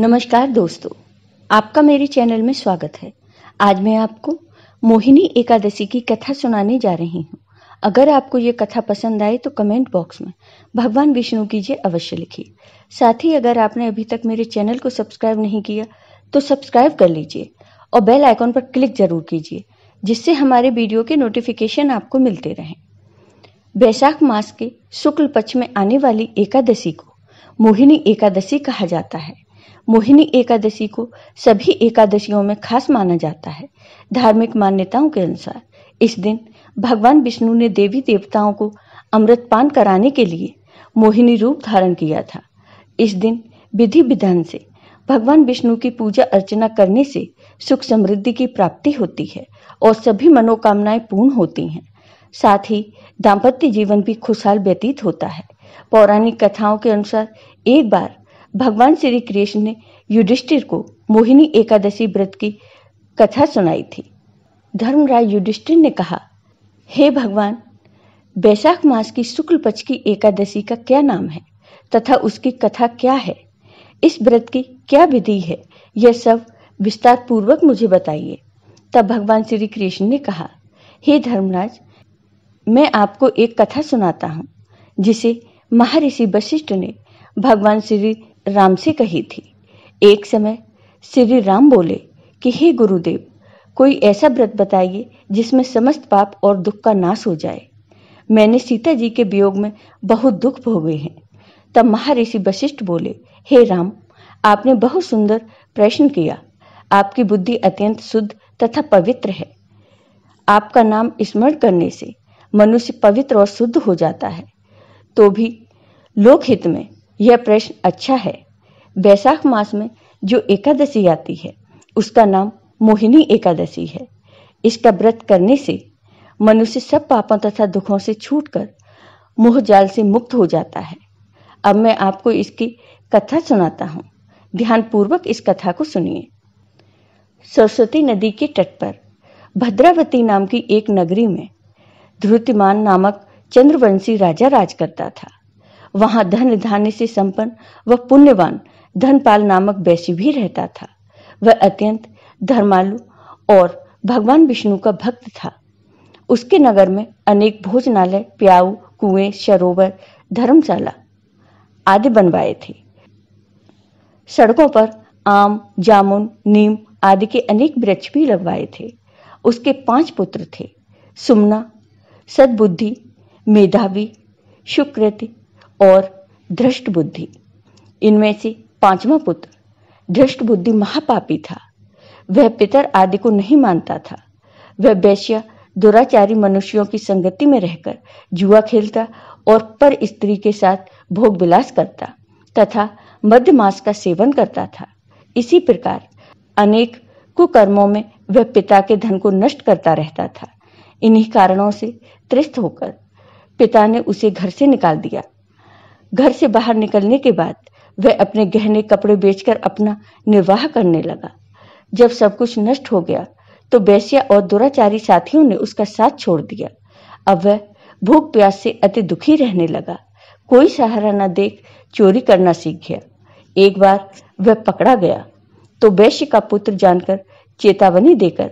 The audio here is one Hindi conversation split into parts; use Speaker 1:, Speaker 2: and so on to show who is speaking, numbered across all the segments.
Speaker 1: नमस्कार दोस्तों आपका मेरे चैनल में स्वागत है आज मैं आपको मोहिनी एकादशी की कथा सुनाने जा रही हूँ अगर आपको ये कथा पसंद आए तो कमेंट बॉक्स में भगवान विष्णु की जय अवश्य लिखिए साथ ही अगर आपने अभी तक मेरे चैनल को सब्सक्राइब नहीं किया तो सब्सक्राइब कर लीजिए और बेल आइकॉन पर क्लिक जरूर कीजिए जिससे हमारे वीडियो के नोटिफिकेशन आपको मिलते रहें बैसाख मास के शुक्ल पक्ष में आने वाली एकादशी को मोहिनी एकादशी कहा जाता है मोहिनी एकादशी को सभी एकादशियों में खास माना जाता है धार्मिक मान्यताओं के अनुसार इस दिन भगवान विष्णु ने देवी देवताओं को अमृत पान कराने के लिए मोहिनी रूप धारण किया था इस दिन विधि विधान से भगवान विष्णु की पूजा अर्चना करने से सुख समृद्धि की प्राप्ति होती है और सभी मनोकामनाएं पूर्ण होती हैं साथ ही दाम्पत्य जीवन भी खुशहाल व्यतीत होता है पौराणिक कथाओं के अनुसार एक बार भगवान श्री कृष्ण ने युधिष्ठिर को मोहिनी एकादशी व्रत की कथा सुनाई थी धर्मराज युधिष्ठिर ने कहा हे भगवान बैसाख मास की शुक्ल पक्ष की एकादशी का क्या नाम है तथा उसकी कथा क्या है इस व्रत की क्या विधि है यह सब विस्तार पूर्वक मुझे बताइए तब भगवान श्री कृष्ण ने कहा हे धर्मराज मैं आपको एक कथा सुनाता हूँ जिसे महर्षि वशिष्ठ ने भगवान श्री राम से कही थी एक समय श्री राम बोले कि हे गुरुदेव कोई ऐसा व्रत बताइए जिसमें समस्त पाप और दुख का नाश हो जाए मैंने सीता जी के वियोग में बहुत दुख भोगे हैं तब महर्षि वशिष्ठ बोले हे राम आपने बहुत सुंदर प्रश्न किया आपकी बुद्धि अत्यंत शुद्ध तथा पवित्र है आपका नाम स्मरण करने से मनुष्य पवित्र और शुद्ध हो जाता है तो भी लोकहित में यह प्रश्न अच्छा है बैसाख मास में जो एकादशी आती है उसका नाम मोहिनी एकादशी है इसका व्रत करने से मनुष्य सब पापों तथा दुखों से छूटकर मोह जाल से मुक्त हो जाता है अब मैं आपको इसकी कथा सुनाता हूँ ध्यानपूर्वक इस कथा को सुनिए सरस्वती नदी के तट पर भद्रावती नाम की एक नगरी में ध्रुतिमान नामक चंद्रवंशी राजा राज करता था वहां धन धान्य से संपन्न व पुण्यवान धनपाल नामक वैश्य भी रहता था वह अत्यंत धर्मालु और भगवान विष्णु का भक्त था उसके नगर में अनेक भोजनालय प्याऊ कुएं सरोवर धर्मशाला आदि बनवाए थे सड़कों पर आम जामुन नीम आदि के अनेक वृक्ष भी लगवाए थे उसके पांच पुत्र थे सुमना सद्बुद्धि मेधावी सुकृति और दृष्ट बुद्धि इनमें से पांचवा पुत्र दृष्ट बुद्धि महापापी था वह पितर आदि को नहीं मानता था वह वैश्य दुराचारी मनुष्यों की संगति में रहकर जुआ खेलता और पर स्त्री के साथ भोग विलास करता तथा मध्य मास का सेवन करता था इसी प्रकार अनेक कुकर्मों में वह पिता के धन को नष्ट करता रहता था इन्हीं कारणों से त्रिस्त होकर पिता ने उसे घर से निकाल दिया घर से बाहर निकलने के बाद वह अपने गहने कपड़े बेचकर अपना निर्वाह करने लगा जब सब कुछ नष्ट हो गया तो बैसिया और दुराचारी साथियों ने उसका साथ छोड़ दिया अब वह भूख प्यास से अति दुखी रहने लगा कोई सहारा न देख चोरी करना सीख गया एक बार वह पकड़ा गया तो वैश्य का पुत्र जानकर चेतावनी देकर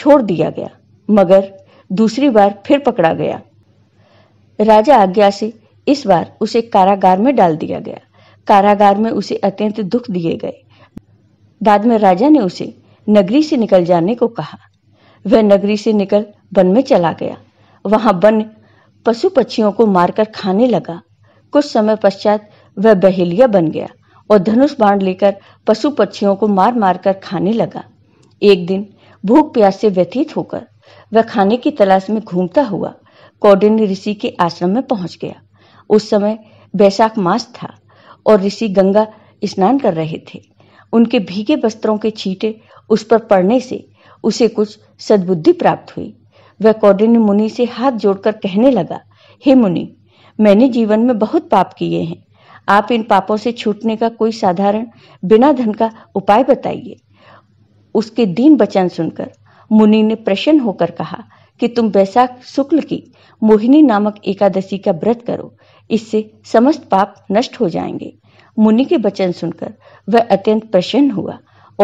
Speaker 1: छोड़ दिया गया मगर दूसरी बार फिर पकड़ा गया राजा आज्ञा से इस बार उसे कारागार में डाल दिया गया कारागार में उसे अत्यंत दुख दिए गए बाद में राजा ने उसे नगरी से निकल जाने को कहा वह नगरी से निकल वन में चला गया वहां वन पशु पक्षियों को मारकर खाने लगा कुछ समय पश्चात वह बहेलिया बन गया और धनुष बाण लेकर पशु पक्षियों को मार मार कर खाने लगा एक दिन भूख प्यास से व्यतीत होकर वह खाने की तलाश में घूमता हुआ कौडिन ऋषि के आश्रम में पहुंच गया उस समय बैसाख मास था और ऋषि गंगा स्नान कर रहे थे उनके भीगे वस्त्रों के छींटे उस पर पड़ने से उसे कुछ सद्बुद्धि प्राप्त हुई वह कौडिन्य मुनि से हाथ जोड़कर कहने लगा हे मुनि मैंने जीवन में बहुत पाप किए हैं आप इन पापों से छूटने का कोई साधारण बिना धन का उपाय बताइए उसके दीन वचन सुनकर मुनि ने प्रसन्न होकर कहा कि तुम बैसाख शुक्ल की मोहिनी नामक एकादशी का व्रत करो इससे समस्त पाप नष्ट हो जाएंगे मुनि के वचन सुनकर वह अत्यंत प्रसन्न हुआ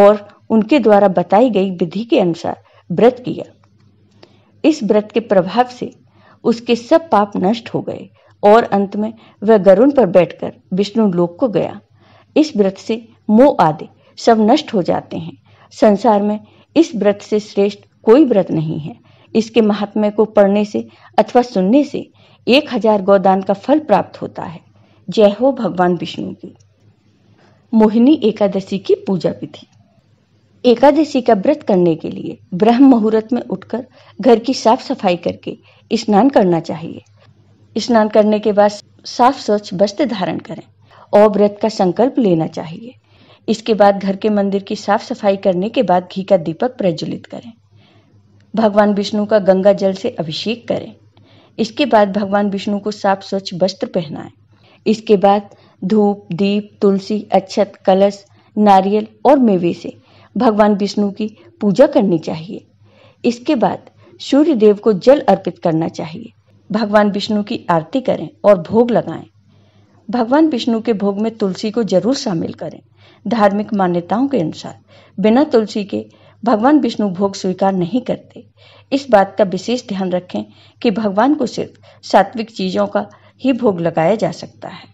Speaker 1: और उनके द्वारा बताई गई विधि के अनुसार व्रत किया इस व्रत के प्रभाव से उसके सब पाप नष्ट हो गए और अंत में वह गरुण पर बैठकर विष्णु लोक को गया इस व्रत से मोह आदि सब नष्ट हो जाते हैं संसार में इस व्रत से श्रेष्ठ कोई व्रत नहीं है इसके महात्म्य को पढ़ने से अथवा सुनने से एक हजार गोदान का फल प्राप्त होता है जय हो भगवान विष्णु की मोहिनी एकादशी की पूजा विधि एकादशी का व्रत करने के लिए ब्रह्म मुहूर्त में उठकर घर की साफ सफाई करके स्नान करना चाहिए स्नान करने के बाद साफ स्वच्छ वस्त्र धारण करें और व्रत का संकल्प लेना चाहिए इसके बाद घर के मंदिर की साफ सफाई करने के बाद घी का दीपक प्रज्वलित करें भगवान विष्णु का गंगा जल से अभिषेक करें इसके बाद भगवान विष्णु को साफ स्वच्छ वस्त्र पहनाएं इसके बाद धूप दीप तुलसी अक्षत कलश नारियल और मेवे से भगवान विष्णु की पूजा करनी चाहिए इसके बाद सूर्य देव को जल अर्पित करना चाहिए भगवान विष्णु की आरती करें और भोग लगाएं भगवान विष्णु के भोग में तुलसी को जरूर शामिल करें धार्मिक मान्यताओं के अनुसार बिना तुलसी के भगवान विष्णु भोग स्वीकार नहीं करते इस बात का विशेष ध्यान रखें कि भगवान को सिर्फ सात्विक चीजों का ही भोग लगाया जा सकता है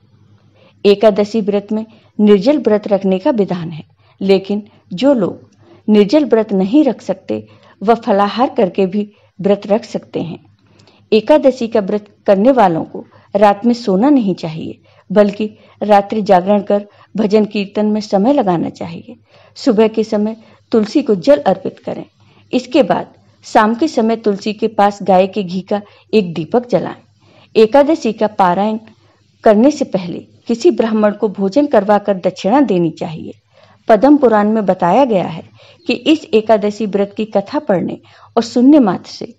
Speaker 1: एकादशी व्रत में निर्जल व्रत रखने का विधान है लेकिन जो लोग निर्जल व्रत नहीं रख सकते वह फलाहार करके भी व्रत रख सकते हैं एकादशी का व्रत करने वालों को रात में सोना नहीं चाहिए बल्कि रात्रि जागरण कर भजन कीर्तन में समय लगाना चाहिए सुबह के समय तुलसी को जल अर्पित करें इसके बाद शाम के समय तुलसी के पास गाय के घी का एक दीपक जलाएं एकादशी का पारायण करने से पहले किसी ब्राह्मण को भोजन करवाकर दक्षिणा देनी चाहिए पद्म पुराण में बताया गया है कि इस एकादशी व्रत की कथा पढ़ने और सुनने मात्र से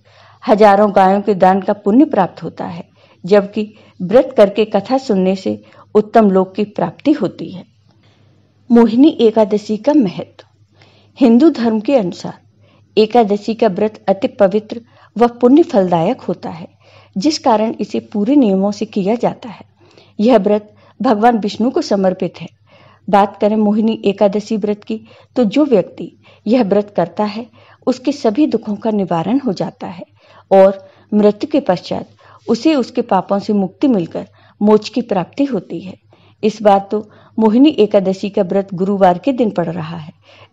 Speaker 1: हजारों गायों के दान का पुण्य प्राप्त होता है जबकि व्रत करके कथा सुनने से उत्तम लोक की प्राप्ति होती है मोहिनी एकादशी का महत्व हिंदू धर्म के अनुसार एकादशी का व्रत अति पवित्र व पुण्य फलदायक होता है जिस कारण इसे पूरे नियमों से किया जाता है यह व्रत भगवान विष्णु को समर्पित है बात करें मोहिनी एकादशी व्रत की तो जो व्यक्ति यह व्रत करता है उसके सभी दुखों का निवारण हो जाता है और मृत्यु के पश्चात उसे उसके पापों से मुक्ति मिलकर मोक्ष की प्राप्ति होती है इस बार तो मोहिनी एकादशी का व्रत गुरुवार के दिन पड़ रहा है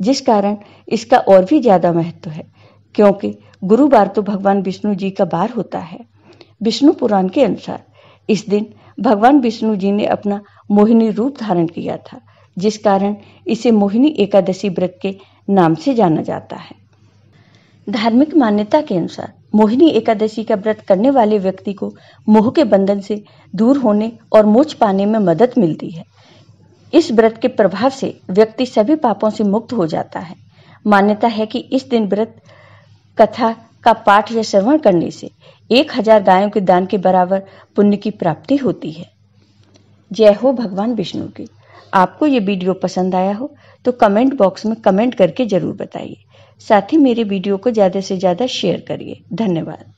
Speaker 1: जिस कारण इसका और भी ज़्यादा महत्व है क्योंकि गुरुवार तो भगवान विष्णु जी का बार होता है विष्णु पुराण के अनुसार इस दिन भगवान विष्णु जी ने अपना मोहिनी रूप धारण किया था जिस कारण इसे मोहिनी एकादशी व्रत के नाम से जाना जाता है धार्मिक मान्यता के अनुसार मोहिनी एकादशी का व्रत करने वाले व्यक्ति को मोह के बंधन से दूर होने और मोच पाने में मदद मिलती है इस व्रत के प्रभाव से व्यक्ति सभी पापों से मुक्त हो जाता है मान्यता है कि इस दिन व्रत कथा का पाठ या श्रवण करने से एक हजार गायों के दान के बराबर पुण्य की प्राप्ति होती है जय हो भगवान विष्णु की आपको ये वीडियो पसंद आया हो तो कमेंट बॉक्स में कमेंट करके जरूर बताइए साथ ही मेरे वीडियो को ज़्यादा से ज़्यादा शेयर करिए धन्यवाद